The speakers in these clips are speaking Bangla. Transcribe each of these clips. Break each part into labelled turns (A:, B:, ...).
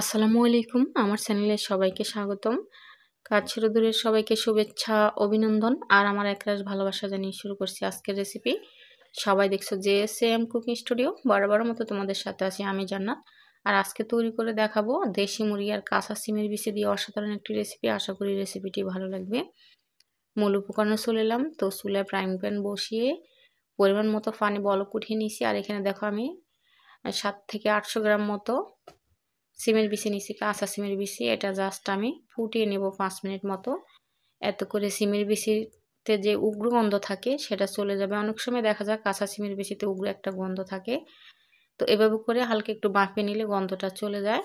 A: আসসালামু আলাইকুম আমার চ্যানেলে সবাইকে স্বাগতম কাজ দূরের সবাইকে শুভেচ্ছা অভিনন্দন আর আমার একরাশ ভালোবাসা জানিয়ে শুরু করছি আজকের রেসিপি সবাই দেখছো যে এম কুকিং স্টুডিও বরাবর মতো তোমাদের সাথে আছি আমি জান্নাত আর আজকে তৈরি করে দেখাবো দেশি মুড়ি আর কাঁচা সিমের বিষে দিয়ে অসাধারণ একটি রেসিপি আশা করি রেসিপিটি ভালো লাগবে মূল উপকরণে চলে এলাম তো চুলায় ফ্রাইং প্যান বসিয়ে পরিমাণ মতো পানি বলক উঠিয়ে নিয়েছি আর এখানে দেখো আমি সাত থেকে আটশো গ্রাম মতো সিমের বিচি নিছি কাঁচা সিমের বিচি এটা জাস্ট আমি ফুটিয়ে নেব পাঁচ মিনিট মতো এত করে সিমের বিচিতে যে উগ্র গন্ধ থাকে সেটা চলে যাবে অনেক সময় দেখা যায় কাঁচা সিমের বিষিতে উগ্র একটা গন্ধ থাকে তো এভাবে করে হালকা একটু বাঁপে নিলে গন্ধটা চলে যায়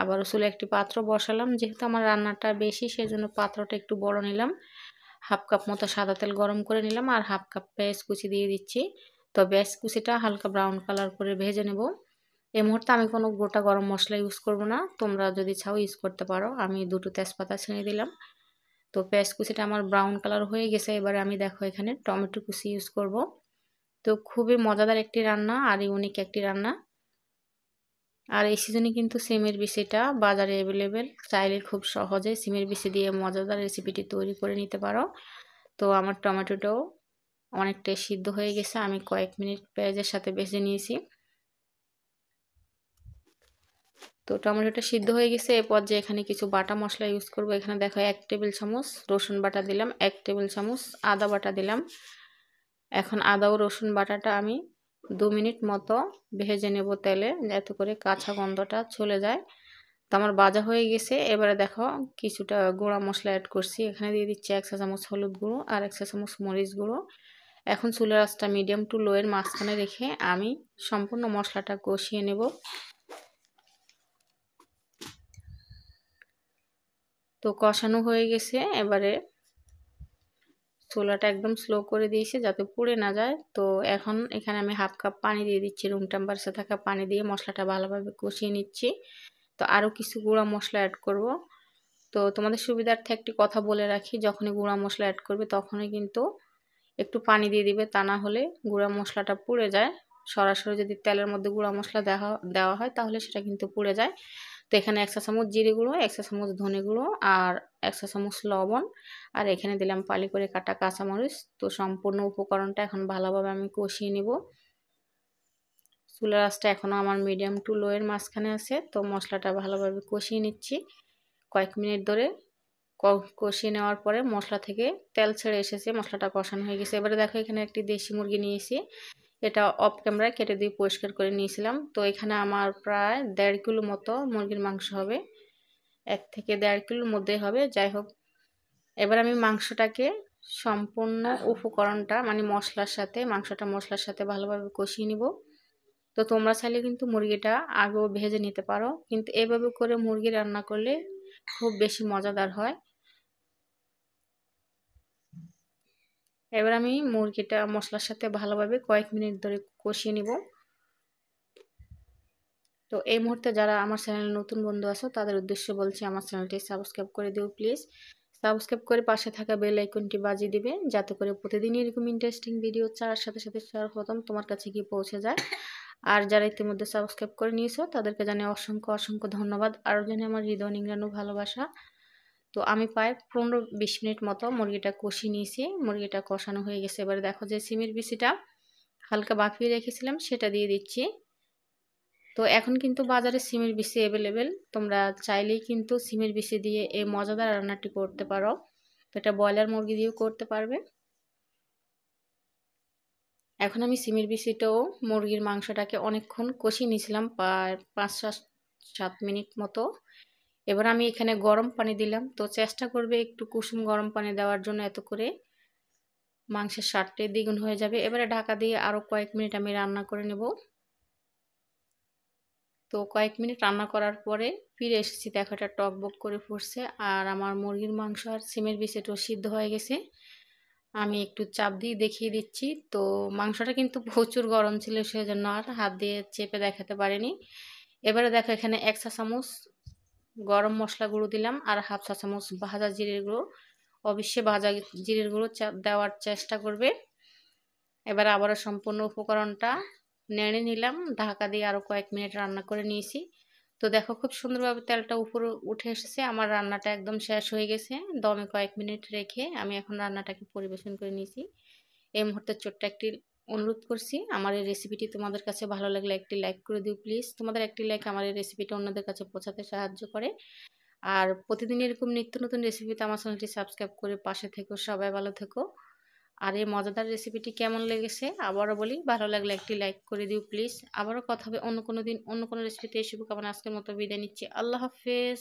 A: আবার চুলে একটি পাত্র বসালাম যেহেতু আমার রান্নাটা বেশি সেজন্য পাত্রটা একটু বড় নিলাম হাফ কাপ মতো সাদা তেল গরম করে নিলাম আর হাফ কাপ পেঁয়াজ কুচি দিয়ে দিচ্ছি তো পেঁয়াজ কুচিটা হালকা ব্রাউন কালার করে ভেজে নেব এই মুহূর্তে আমি কোনো গোটা গরম মশলা ইউজ করব না তোমরা যদি চাও ইউজ করতে পারো আমি দুটো তেজপাতা ছিঁড়ে দিলাম তো পেঁয়াজ কুচিটা আমার ব্রাউন কালার হয়ে গেছে এবারে আমি দেখো এখানে টমেটো কুচি ইউজ করব তো খুবই মজাদার একটি রান্না আর ইউনিক একটি রান্না আর এই সিজনে কিন্তু সিমের বিষিটা বাজারে অ্যাভেলেবেল চাইলে খুব সহজে সিমের বিষি দিয়ে মজাদার রেসিপিটি তৈরি করে নিতে পারো তো আমার টমেটোটাও অনেকটাই সিদ্ধ হয়ে গেছে আমি কয়েক মিনিট পেঁয়াজের সাথে বেছে নিয়েছি তো টমেটোটা সিদ্ধ হয়ে গেছে এরপর যে এখানে কিছু বাটা মশলা ইউজ করব এখানে দেখো এক টেবিল চামচ রসুন বাটা দিলাম এক টেবিল চামচ আদা বাটা দিলাম এখন আদা ও রসুন বাটাটা আমি দু মিনিট মতো ভেজে নেব তেলে যাতে করে কাঁচা গন্ধটা চলে যায় তো আমার বাজা হয়ে গেছে এবারে দেখো কিছুটা গুঁড়া মশলা অ্যাড করছি এখানে দিয়ে দিচ্ছি এক চা চামচ হলুদ গুঁড়ো আর এক চা চামচ মরিচ গুঁড়ো এখন চুলের আঁচটা মিডিয়াম টু লোয়ের মাঝখানে রেখে আমি সম্পূর্ণ মশলাটা কষিয়ে নেব তো কষানো হয়ে গেছে এবারে চুলাটা একদম স্লো করে দিয়েছে যাতে পুড়ে না যায় তো এখন এখানে আমি হাফ কাপ পানি দিয়ে দিচ্ছি রুম টেম্পারেচার থাকা পানি দিয়ে মশলাটা ভালোভাবে কষিয়ে নিচ্ছি তো আরও কিছু গুঁড়া মশলা অ্যাড করব তো তোমাদের সুবিধার্থে একটি কথা বলে রাখি যখনই গুঁড়া মশলা অ্যাড করবে তখনই কিন্তু একটু পানি দিয়ে দিবে তা না হলে গুঁড়া মশলাটা পুড়ে যায় সরাসরি যদি তেলের মধ্যে গুঁড়া মশলা দেওয়া দেওয়া হয় তাহলে সেটা কিন্তু পুড়ে যায় তো এখানে একশো চামচ জিরে গুঁড়ো একশো চামচ ধনে গুঁড়ো আর একশো চামচ লবণ আর এখানে দিলাম পালি করে কাটা কাঁচামরিচ তো সম্পূর্ণ উপকরণটা এখন ভালোভাবে আমি কষিয়ে নেব চুলা আঁচটা এখনও আমার মিডিয়াম টু লোয়ের মাঝখানে আছে তো মশলাটা ভালোভাবে কষিয়ে নিচ্ছি কয়েক মিনিট ধরে কষিয়ে নেওয়ার পরে মশলা থেকে তেল ছেড়ে এসেছে মশলাটা কষানো হয়ে গেছে এবারে দেখো এখানে একটি দেশি মুরগি নিয়েছি এটা অফ ক্যামেরায় কেটে দিয়ে পরিষ্কার করে নিয়েছিলাম তো এখানে আমার প্রায় দেড় কিলো মতো মুরগির মাংস হবে এক থেকে দেড় কিলোর মধ্যে হবে যাই হোক এবার আমি মাংসটাকে সম্পূর্ণ উপকরণটা মানে মশলার সাথে মাংসটা মশলার সাথে ভালোভাবে কষিয়ে নিব তো তোমরা চাইলে কিন্তু মুরগিটা আগেও ভেজে নিতে পারো কিন্তু এভাবে করে মুরগি রান্না করলে খুব বেশি মজাদার হয় এবার আমি মুরগিটা মশলার সাথে ভালোভাবে কয়েক মিনিট ধরে কষিয়ে নিব তো এই মুহূর্তে যারা আমার চ্যানেলে নতুন বন্ধু আছো তাদের উদ্দেশ্য বলছি আমার চ্যানেলটি সাবস্ক্রাইব করে দিও প্লিজ সাবস্ক্রাইব করে পাশে থাকা বেল আইকনটি বাজিয়ে দিবে যাতে করে প্রতিদিন এরকম ইন্টারেস্টিং ভিডিও চার সাথে সাথে ছাড়ার প্রথম তোমার কাছে গিয়ে পৌঁছে যায় আর যারা ইতিমধ্যে সাবস্ক্রাইব করে নিয়েছো তাদেরকে জানে অসংখ্য অসংখ্য ধন্যবাদ আরও জানে আমার হৃদয় নিংড়ানো ভালোবাসা তো আমি প্রায় পনেরো বিশ মিনিট মতো মুরগিটা কষি নিয়েছি মুরগিটা কষানো হয়ে গেছে এবার দেখো যে সিমের বিসিটা হালকা বাফিয়ে রেখেছিলাম সেটা দিয়ে দিচ্ছি তো এখন কিন্তু বাজারে সিমের বিসি অ্যাভেলেবেল তোমরা চাইলেই কিন্তু সিমের বিসি দিয়ে এই মজাদার রান্নাটি করতে পারো এটা ব্রয়লার মুরগি দিয়েও করতে পারবে এখন আমি সিমের বিসিটাও মুরগির মাংসটাকে অনেকক্ষণ কষিয়ে নিয়েছিলাম পাঁচ সাত সাত মিনিট মতো এবার আমি এখানে গরম পানি দিলাম তো চেষ্টা করবে একটু কুসুম গরম পানি দেওয়ার জন্য এত করে মাংসের স্বাদটি দ্বিগুণ হয়ে যাবে এবারে ঢাকা দিয়ে আরও কয়েক মিনিট আমি রান্না করে নেব তো কয়েক মিনিট রান্না করার পরে ফিরে এসেছি দেখো এটা বক করে ফুটছে আর আমার মুরগির মাংস আর সিমের বিচেটাও সিদ্ধ হয়ে গেছে আমি একটু চাপ দিয়ে দেখিয়ে দিচ্ছি তো মাংসটা কিন্তু প্রচুর গরম ছিল সেজন্য আর হাত দিয়ে চেপে দেখাতে পারিনি এবারে দেখো এখানে এক চা চামচ গরম মশলা গুঁড়ো দিলাম আর হাফ চা চামচ ভাজা জিরের গুঁড়ো অবশ্যই ভাজা জিরের গুঁড়ো দেওয়ার চেষ্টা করবে এবার আবারও সম্পূর্ণ উপকরণটা নেড়ে নিলাম ঢাকা দিয়ে আরও কয়েক মিনিট রান্না করে নিয়েছি তো দেখো খুব সুন্দরভাবে তেলটা উপরে উঠে এসেছে আমার রান্নাটা একদম শেষ হয়ে গেছে দমে কয়েক মিনিট রেখে আমি এখন রান্নাটাকে পরিবেশন করে নিয়েছি এই মুহূর্তে ছোট্ট একটি অনুরোধ করছি আমার এই রেসিপিটি তোমাদের কাছে ভালো লাগলে একটি লাইক করে দিও প্লিজ তোমাদের একটি লাইক আমার এই রেসিপিটা অন্যদের কাছে পৌঁছাতে সাহায্য করে আর প্রতিদিন এরকম নিত্য নতুন রেসিপিতে আমার চ্যানেলটি সাবস্ক্রাইব করে পাশে থেকো সবাই ভালো থেকো আর এই মজাদার রেসিপিটি কেমন লেগেছে আবারও বলি ভালো লাগলে একটি লাইক করে দিও প্লিজ আবারও কথা হবে অন্য কোনো দিন অন্য কোনো রেসিপিতে এই শুভকামনা আজকের মতো বিদায় নিচ্ছি আল্লাহ হাফেজ